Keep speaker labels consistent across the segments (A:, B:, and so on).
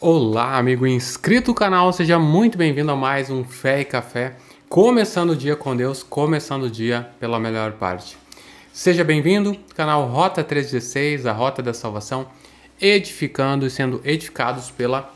A: Olá, amigo inscrito no canal, seja muito bem-vindo a mais um Fé e Café, começando o dia com Deus, começando o dia pela melhor parte. Seja bem-vindo, canal Rota 316, a Rota da Salvação, edificando e sendo edificados pela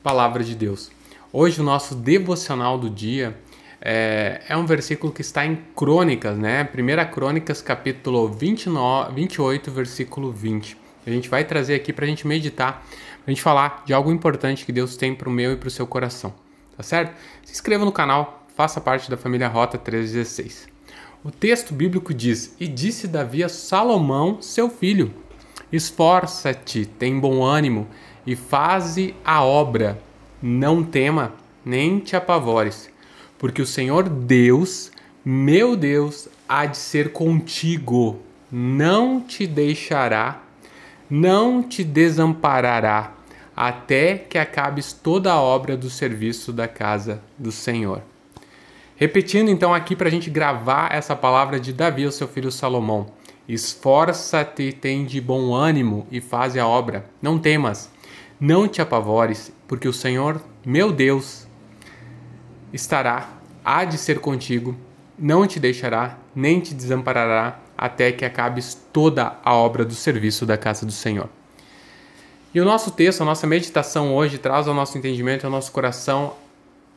A: Palavra de Deus. Hoje o nosso devocional do dia é, é um versículo que está em Crônicas, né? 1 Crônicas, capítulo 29, 28, versículo 20 a gente vai trazer aqui para a gente meditar, para a gente falar de algo importante que Deus tem para o meu e para o seu coração, tá certo? Se inscreva no canal, faça parte da família Rota 316. O texto bíblico diz: E disse Davi a Salomão, seu filho: Esforça-te, tem bom ânimo e faze a obra. Não tema, nem te apavores, porque o Senhor Deus, meu Deus, há de ser contigo, não te deixará não te desamparará até que acabes toda a obra do serviço da casa do Senhor. Repetindo então aqui para a gente gravar essa palavra de Davi ao seu filho Salomão: Esforça-te, tem de bom ânimo e faz a obra. Não temas, não te apavores, porque o Senhor, meu Deus, estará, há de ser contigo, não te deixará, nem te desamparará até que acabes toda a obra do serviço da casa do Senhor. E o nosso texto, a nossa meditação hoje traz ao nosso entendimento, ao nosso coração,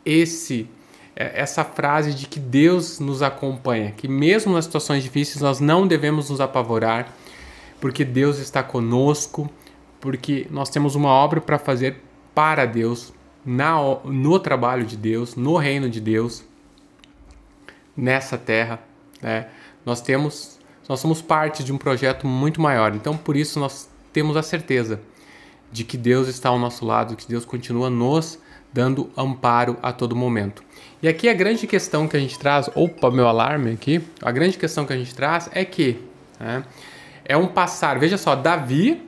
A: esse é, essa frase de que Deus nos acompanha, que mesmo nas situações difíceis nós não devemos nos apavorar, porque Deus está conosco, porque nós temos uma obra para fazer para Deus, na, no trabalho de Deus, no reino de Deus, nessa terra. Né? Nós temos nós somos parte de um projeto muito maior. Então, por isso, nós temos a certeza de que Deus está ao nosso lado, que Deus continua nos dando amparo a todo momento. E aqui a grande questão que a gente traz, opa, meu alarme aqui, a grande questão que a gente traz é que né, é um passar, veja só, Davi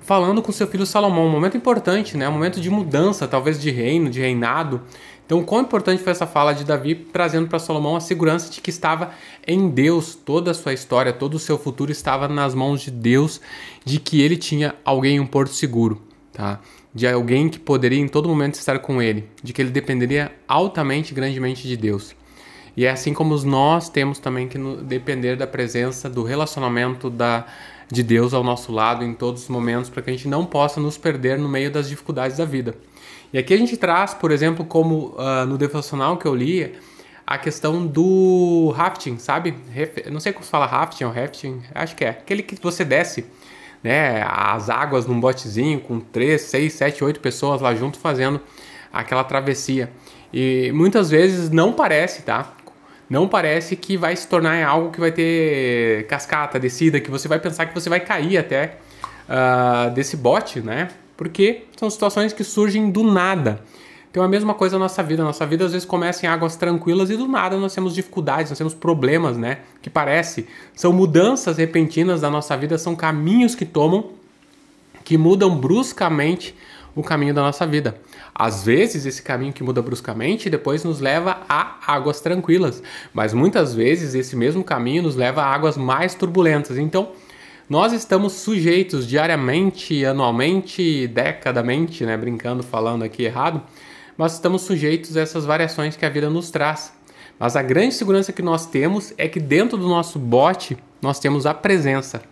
A: falando com seu filho Salomão, um momento importante, né, um momento de mudança, talvez de reino, de reinado, então, o quão importante foi essa fala de Davi trazendo para Salomão a segurança de que estava em Deus, toda a sua história, todo o seu futuro estava nas mãos de Deus, de que ele tinha alguém, um porto seguro, tá? De alguém que poderia em todo momento estar com ele, de que ele dependeria altamente, grandemente de Deus. E é assim como nós temos também que depender da presença, do relacionamento, da de Deus ao nosso lado em todos os momentos para que a gente não possa nos perder no meio das dificuldades da vida. E aqui a gente traz, por exemplo, como uh, no devocional que eu li, a questão do rafting, sabe? Ref... Não sei como se fala rafting ou rafting, acho que é. Aquele que você desce né, as águas num botezinho com 3, 6, 7, 8 pessoas lá junto fazendo aquela travessia. E muitas vezes não parece, tá? não parece que vai se tornar algo que vai ter cascata, descida, que você vai pensar que você vai cair até uh, desse bote, né? Porque são situações que surgem do nada. Então é a mesma coisa na nossa vida. Nossa vida às vezes começa em águas tranquilas e do nada nós temos dificuldades, nós temos problemas, né? Que parece são mudanças repentinas da nossa vida, são caminhos que tomam que mudam bruscamente o caminho da nossa vida. Às vezes, esse caminho que muda bruscamente depois nos leva a águas tranquilas, mas muitas vezes esse mesmo caminho nos leva a águas mais turbulentas. Então, nós estamos sujeitos diariamente, anualmente, decadamente, né? Brincando, falando aqui errado, mas estamos sujeitos a essas variações que a vida nos traz. Mas a grande segurança que nós temos é que dentro do nosso bote nós temos a presença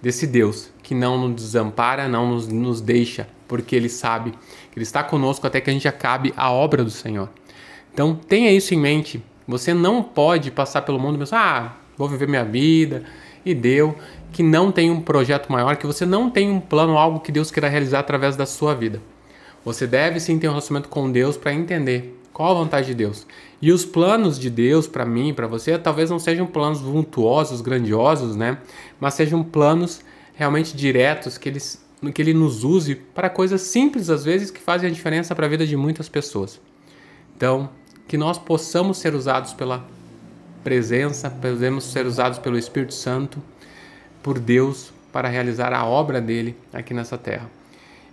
A: desse Deus que não nos desampara, não nos, nos deixa porque Ele sabe que Ele está conosco até que a gente acabe a obra do Senhor. Então tenha isso em mente. Você não pode passar pelo mundo pensando, ah, vou viver minha vida e deu, que não tem um projeto maior, que você não tem um plano, algo que Deus queira realizar através da sua vida. Você deve sim ter um relacionamento com Deus para entender qual a vontade de Deus. E os planos de Deus para mim, para você, talvez não sejam planos vultuosos, grandiosos, né? Mas sejam planos realmente diretos que eles que ele nos use para coisas simples, às vezes, que fazem a diferença para a vida de muitas pessoas. Então, que nós possamos ser usados pela presença, podemos ser usados pelo Espírito Santo, por Deus, para realizar a obra dele aqui nessa terra.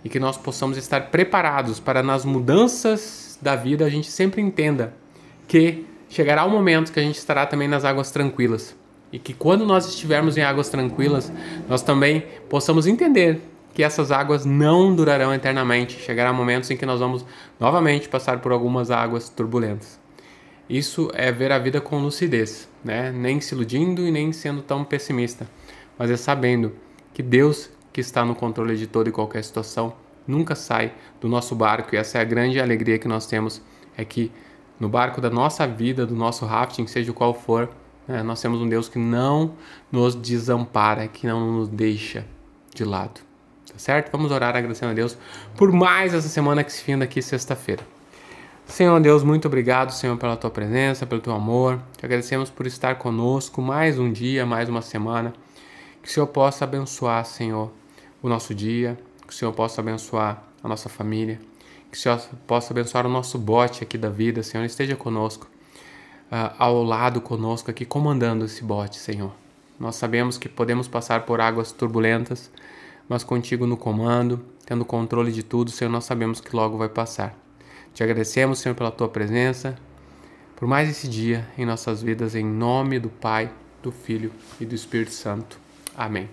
A: E que nós possamos estar preparados para, nas mudanças da vida, a gente sempre entenda que chegará o momento que a gente estará também nas águas tranquilas. E que quando nós estivermos em águas tranquilas, nós também possamos entender que essas águas não durarão eternamente. Chegará momentos em que nós vamos novamente passar por algumas águas turbulentas. Isso é ver a vida com lucidez, né? nem se iludindo e nem sendo tão pessimista, mas é sabendo que Deus, que está no controle de toda e qualquer situação, nunca sai do nosso barco e essa é a grande alegria que nós temos é que no barco da nossa vida, do nosso rafting, seja o qual for, né? nós temos um Deus que não nos desampara, que não nos deixa de lado tá certo? Vamos orar agradecendo a Deus por mais essa semana que se finda aqui sexta-feira. Senhor Deus, muito obrigado, Senhor, pela tua presença, pelo teu amor. Te agradecemos por estar conosco mais um dia, mais uma semana. Que o Senhor possa abençoar, Senhor, o nosso dia, que o Senhor possa abençoar a nossa família, que o Senhor possa abençoar o nosso bote aqui da vida, Senhor, esteja conosco, uh, ao lado conosco aqui, comandando esse bote, Senhor. Nós sabemos que podemos passar por águas turbulentas, mas contigo no comando, tendo controle de tudo, Senhor, nós sabemos que logo vai passar. Te agradecemos, Senhor, pela tua presença, por mais esse dia em nossas vidas, em nome do Pai, do Filho e do Espírito Santo. Amém.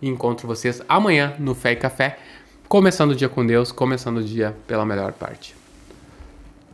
A: E encontro vocês amanhã no Fé e Café, começando o dia com Deus, começando o dia pela melhor parte.